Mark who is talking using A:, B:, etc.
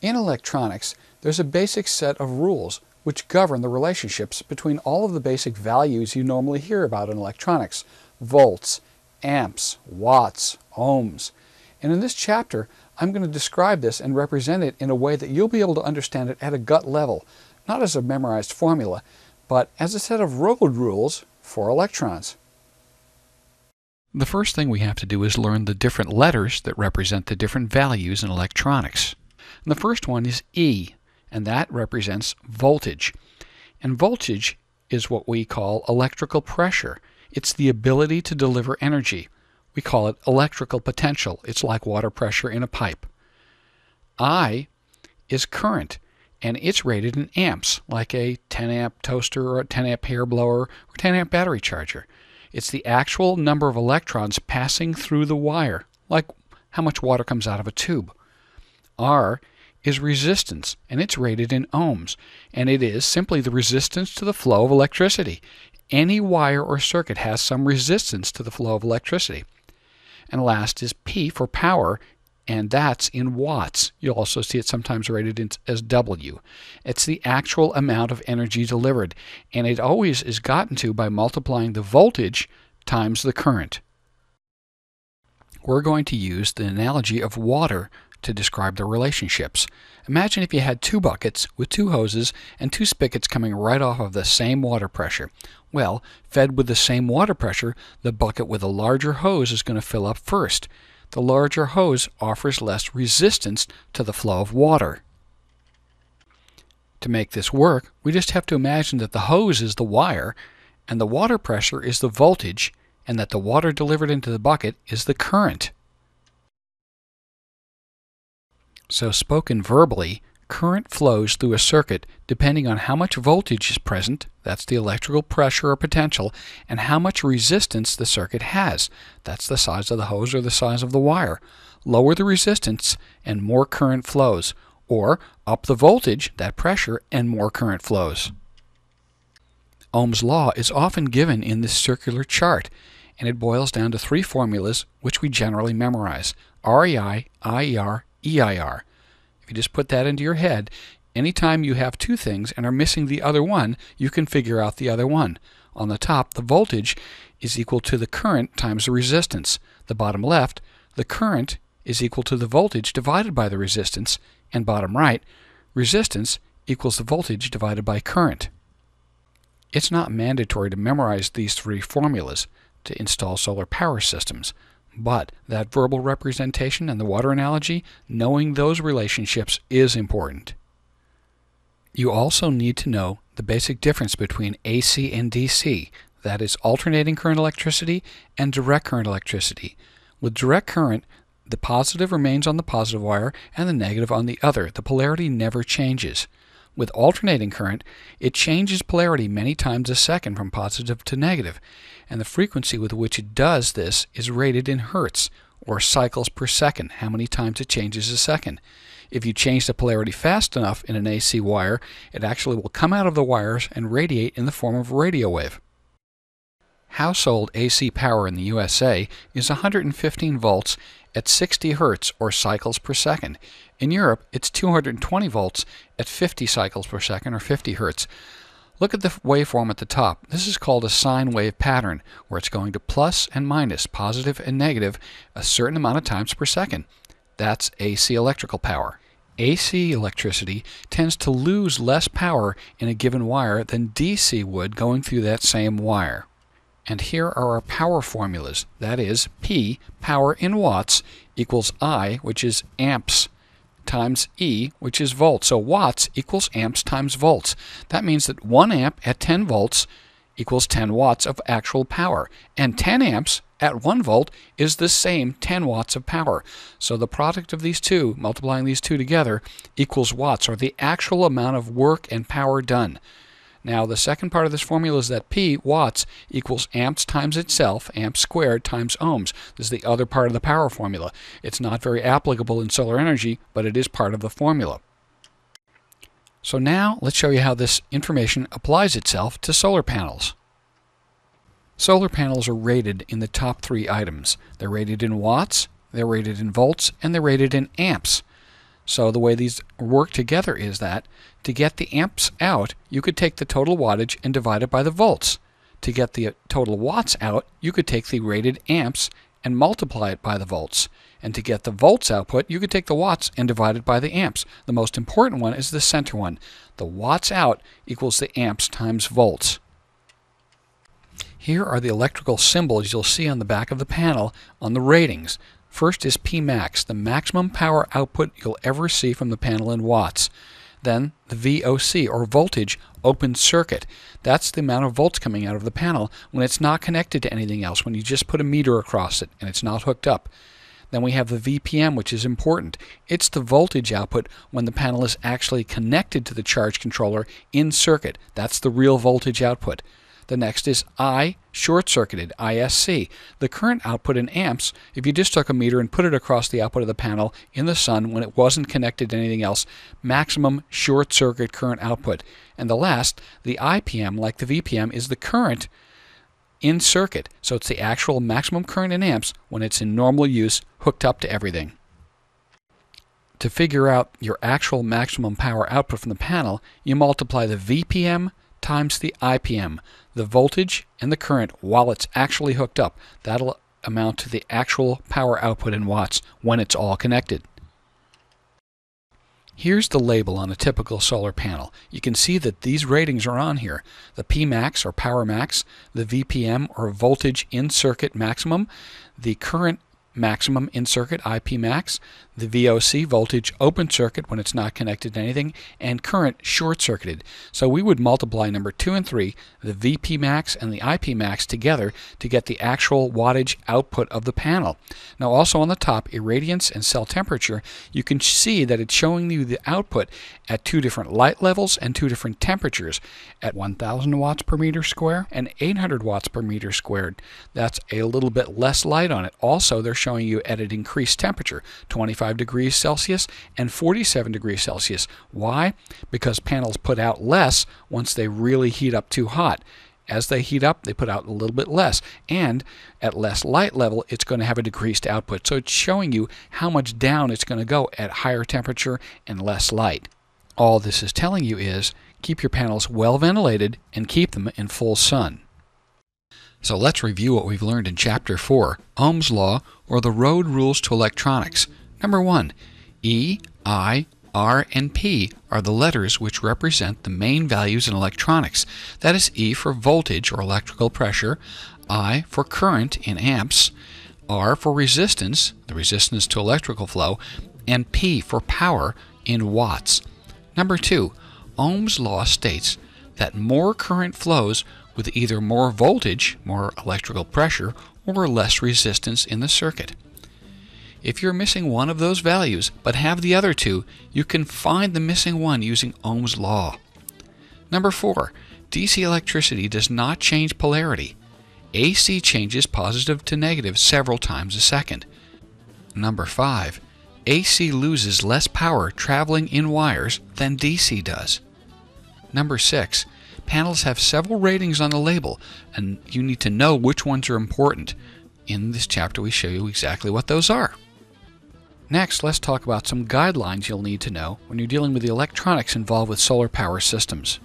A: In electronics, there's a basic set of rules which govern the relationships between all of the basic values you normally hear about in electronics, volts, amps, watts, ohms. And in this chapter, I'm going to describe this and represent it in a way that you'll be able to understand it at a gut level, not as a memorized formula, but as a set of road rules for electrons. The first thing we have to do is learn the different letters that represent the different values in electronics. And the first one is E, and that represents voltage. And voltage is what we call electrical pressure. It's the ability to deliver energy. We call it electrical potential. It's like water pressure in a pipe. I is current, and it's rated in amps, like a 10 amp toaster or a 10 amp hair blower or 10 amp battery charger. It's the actual number of electrons passing through the wire, like how much water comes out of a tube. R is resistance, and it's rated in ohms, and it is simply the resistance to the flow of electricity. Any wire or circuit has some resistance to the flow of electricity. And last is P for power, and that's in watts. You'll also see it sometimes rated as W. It's the actual amount of energy delivered, and it always is gotten to by multiplying the voltage times the current. We're going to use the analogy of water to describe the relationships. Imagine if you had two buckets with two hoses and two spigots coming right off of the same water pressure. Well, fed with the same water pressure, the bucket with a larger hose is going to fill up first the larger hose offers less resistance to the flow of water. To make this work, we just have to imagine that the hose is the wire, and the water pressure is the voltage, and that the water delivered into the bucket is the current. So, spoken verbally, current flows through a circuit depending on how much voltage is present, that's the electrical pressure or potential, and how much resistance the circuit has, that's the size of the hose or the size of the wire. Lower the resistance and more current flows, or up the voltage, that pressure, and more current flows. Ohm's law is often given in this circular chart, and it boils down to three formulas which we generally memorize REI, IER, EIR. You just put that into your head. Anytime you have two things and are missing the other one, you can figure out the other one. On the top, the voltage is equal to the current times the resistance. The bottom left, the current is equal to the voltage divided by the resistance. And bottom right, resistance equals the voltage divided by current. It's not mandatory to memorize these three formulas to install solar power systems. But that verbal representation and the water analogy, knowing those relationships is important. You also need to know the basic difference between AC and DC, that is, alternating current electricity and direct current electricity. With direct current, the positive remains on the positive wire and the negative on the other. The polarity never changes. With alternating current, it changes polarity many times a second from positive to negative, and the frequency with which it does this is rated in hertz, or cycles per second, how many times it changes a second. If you change the polarity fast enough in an AC wire, it actually will come out of the wires and radiate in the form of a radio wave. Household AC power in the USA is 115 volts at 60 Hz or cycles per second. In Europe, it's 220 volts at 50 cycles per second or 50 Hz. Look at the waveform at the top. This is called a sine wave pattern, where it's going to plus and minus, positive and negative, a certain amount of times per second. That's AC electrical power. AC electricity tends to lose less power in a given wire than DC would going through that same wire. And here are our power formulas. That is, P, power in watts, equals I, which is amps, times E, which is volts. So watts equals amps times volts. That means that 1 amp at 10 volts equals 10 watts of actual power. And 10 amps at 1 volt is the same 10 watts of power. So the product of these two, multiplying these two together, equals watts, or the actual amount of work and power done. Now, the second part of this formula is that P, watts, equals amps times itself, amps squared times ohms. This is the other part of the power formula. It's not very applicable in solar energy, but it is part of the formula. So now, let's show you how this information applies itself to solar panels. Solar panels are rated in the top three items. They're rated in watts, they're rated in volts, and they're rated in amps. So the way these work together is that to get the amps out, you could take the total wattage and divide it by the volts. To get the total watts out, you could take the rated amps and multiply it by the volts. And to get the volts output, you could take the watts and divide it by the amps. The most important one is the center one. The watts out equals the amps times volts. Here are the electrical symbols you'll see on the back of the panel on the ratings. First is Pmax, the maximum power output you'll ever see from the panel in watts. Then the VOC, or voltage open circuit. That's the amount of volts coming out of the panel when it's not connected to anything else, when you just put a meter across it and it's not hooked up. Then we have the VPM, which is important. It's the voltage output when the panel is actually connected to the charge controller in circuit. That's the real voltage output. The next is I short circuited, ISC. The current output in amps, if you just took a meter and put it across the output of the panel in the sun when it wasn't connected to anything else, maximum short circuit current output. And the last, the IPM, like the VPM, is the current in circuit. So it's the actual maximum current in amps when it's in normal use hooked up to everything. To figure out your actual maximum power output from the panel, you multiply the VPM times the IPM, the voltage and the current while it's actually hooked up. That'll amount to the actual power output in watts when it's all connected. Here's the label on a typical solar panel. You can see that these ratings are on here. The Pmax or Power Max, the VPM or Voltage In Circuit Maximum, the current maximum in circuit IP max, the VOC voltage open circuit when it's not connected to anything, and current short circuited. So we would multiply number 2 and 3, the VP max and the IP max together to get the actual wattage output of the panel. Now also on the top, irradiance and cell temperature, you can see that it's showing you the output at two different light levels and two different temperatures at 1000 watts per meter square and 800 watts per meter squared. That's a little bit less light on it. Also, they're showing showing you at an increased temperature, 25 degrees Celsius and 47 degrees Celsius. Why? Because panels put out less once they really heat up too hot. As they heat up, they put out a little bit less, and at less light level, it's going to have a decreased output. So it's showing you how much down it's going to go at higher temperature and less light. All this is telling you is keep your panels well ventilated and keep them in full sun. So let's review what we've learned in Chapter 4 Ohm's Law or the Road Rules to Electronics. Number 1 E, I, R, and P are the letters which represent the main values in electronics. That is E for voltage or electrical pressure, I for current in amps, R for resistance, the resistance to electrical flow, and P for power in watts. Number 2 Ohm's Law states that more current flows with either more voltage, more electrical pressure, or less resistance in the circuit. If you're missing one of those values but have the other two, you can find the missing one using Ohm's law. Number 4. DC electricity does not change polarity. AC changes positive to negative several times a second. Number 5. AC loses less power traveling in wires than DC does. Number 6. Panels have several ratings on the label, and you need to know which ones are important. In this chapter, we show you exactly what those are. Next, let's talk about some guidelines you'll need to know when you're dealing with the electronics involved with solar power systems.